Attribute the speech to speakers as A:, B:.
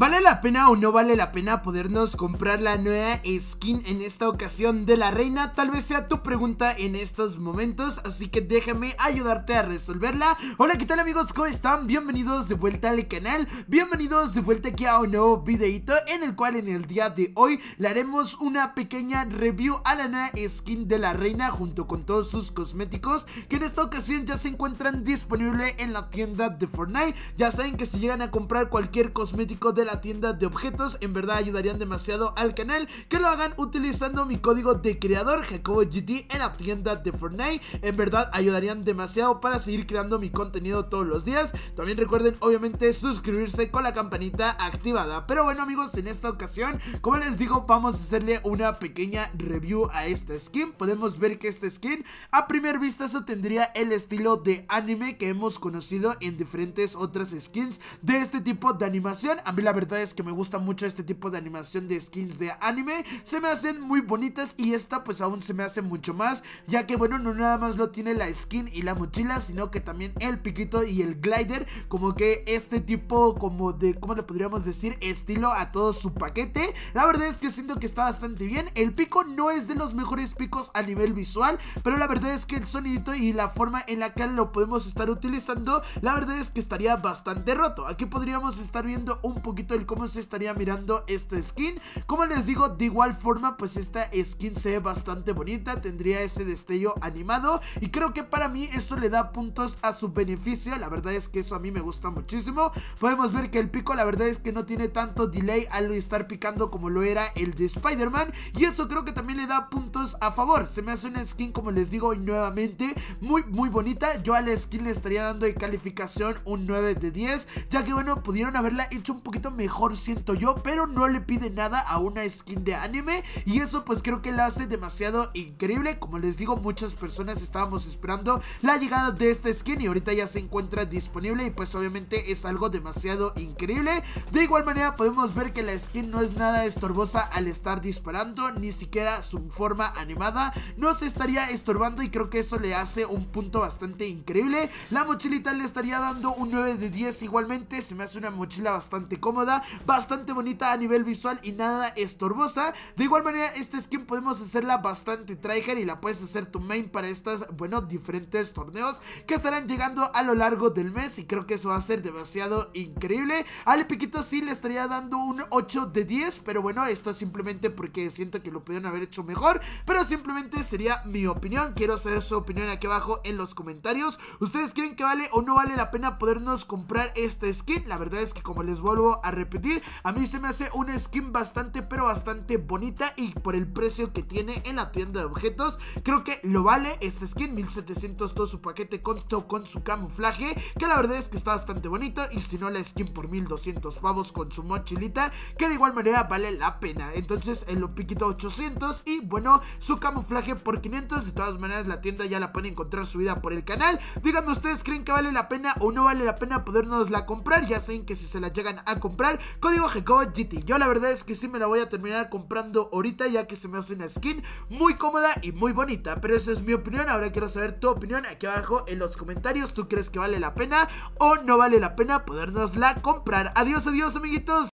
A: ¿Vale la pena o no vale la pena podernos comprar la nueva skin en esta ocasión de la reina? Tal vez sea tu pregunta en estos momentos, así que déjame ayudarte a resolverla. Hola, ¿qué tal amigos? ¿Cómo están? Bienvenidos de vuelta al canal, bienvenidos de vuelta aquí a un nuevo videito en el cual en el día de hoy le haremos una pequeña review a la nueva skin de la reina junto con todos sus cosméticos que en esta ocasión ya se encuentran disponible en la tienda de Fortnite. Ya saben que si llegan a comprar cualquier cosmético de la la tienda de objetos. En verdad ayudarían demasiado al canal que lo hagan utilizando mi código de creador GT en la tienda de Fortnite. En verdad ayudarían demasiado para seguir creando mi contenido todos los días. También recuerden obviamente suscribirse con la campanita activada. Pero bueno amigos, en esta ocasión, como les digo, vamos a hacerle una pequeña review a esta skin. Podemos ver que esta skin a primer eso tendría el estilo de anime que hemos conocido en diferentes otras skins de este tipo de animación. A mí la verdad es que me gusta mucho este tipo de animación de skins de anime. Se me hacen muy bonitas y esta pues aún se me hace mucho más. Ya que bueno, no nada más lo tiene la skin y la mochila, sino que también el piquito y el glider. Como que este tipo como de, ¿cómo le podríamos decir? Estilo a todo su paquete. La verdad es que siento que está bastante bien. El pico no es de los mejores picos a nivel visual, pero la verdad es que el sonido y la forma en la que lo podemos estar utilizando, la verdad es que estaría bastante roto. Aquí podríamos estar viendo un poquito el cómo se estaría mirando esta skin. Como les digo, de igual forma, pues esta skin se ve bastante bonita, tendría ese destello animado y creo que para mí eso le da puntos a su beneficio. La verdad es que eso a mí me gusta muchísimo. Podemos ver que el pico la verdad es que no tiene tanto delay al estar picando como lo era el de Spider-Man y eso creo que también le da puntos a favor. Se me hace una skin, como les digo nuevamente, muy muy bonita. Yo a la skin le estaría dando de calificación un 9 de 10, ya que bueno, pudieron haberla hecho un poquito mejor mejor siento yo, pero no le pide nada a una skin de anime y eso pues creo que la hace demasiado increíble. Como les digo, muchas personas estábamos esperando la llegada de esta skin y ahorita ya se encuentra disponible y pues obviamente es algo demasiado increíble. De igual manera podemos ver que la skin no es nada estorbosa al estar disparando, ni siquiera su forma animada no se estaría estorbando y creo que eso le hace un punto bastante increíble. La mochilita le estaría dando un 9 de 10 igualmente, se me hace una mochila bastante cómoda bastante bonita a nivel visual y nada estorbosa. De igual manera, esta skin podemos hacerla bastante tryhard y la puedes hacer tu main para estas, bueno, diferentes torneos que estarán llegando a lo largo del mes y creo que eso va a ser demasiado increíble. Al piquito sí le estaría dando un 8 de 10, pero bueno, esto es simplemente porque siento que lo pudieron haber hecho mejor, pero simplemente sería mi opinión. Quiero saber su opinión aquí abajo en los comentarios. ¿Ustedes creen que vale o no vale la pena podernos comprar esta skin? La verdad es que como les vuelvo a repetir. A mí se me hace una skin bastante, pero bastante bonita. Y por el precio que tiene en la tienda de objetos, creo que lo vale esta skin. 1700 todo su paquete todo con su camuflaje. Que la verdad es que está bastante bonito. Y si no, la skin por 1200 pavos con su mochilita. Que de igual manera vale la pena. Entonces, el lo piquito 800. Y bueno, su camuflaje por 500. De todas maneras, la tienda ya la pueden encontrar subida por el canal. Díganme ustedes, ¿creen que vale la pena o no vale la pena podernos la comprar? Ya saben que si se la llegan a comprar Código Jacobo GT. Yo la verdad es que sí me la voy a terminar comprando ahorita ya que se me hace una skin muy cómoda y muy bonita. Pero esa es mi opinión. Ahora quiero saber tu opinión aquí abajo en los comentarios. ¿Tú crees que vale la pena o no vale la pena podernosla comprar? Adiós, adiós amiguitos.